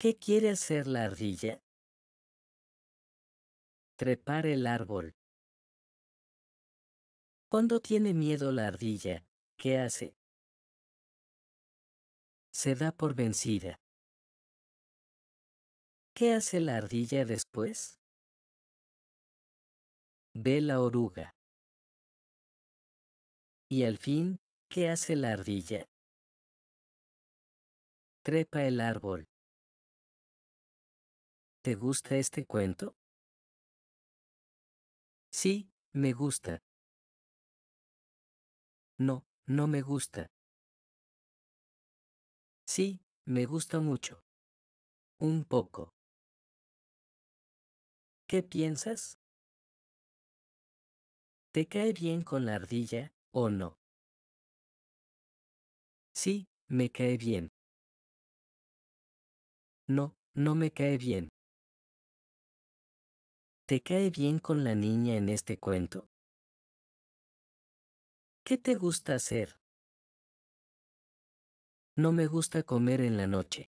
¿Qué quiere hacer la ardilla? Trepar el árbol. Cuando tiene miedo la ardilla, ¿qué hace? Se da por vencida. ¿Qué hace la ardilla después? Ve la oruga. Y al fin, ¿qué hace la ardilla? Trepa el árbol. ¿Te gusta este cuento? Sí, me gusta. No, no me gusta. Sí, me gusta mucho. Un poco. ¿Qué piensas? ¿Te cae bien con la ardilla, o no? Sí, me cae bien. No, no me cae bien. ¿Te cae bien con la niña en este cuento? ¿Qué te gusta hacer? No me gusta comer en la noche.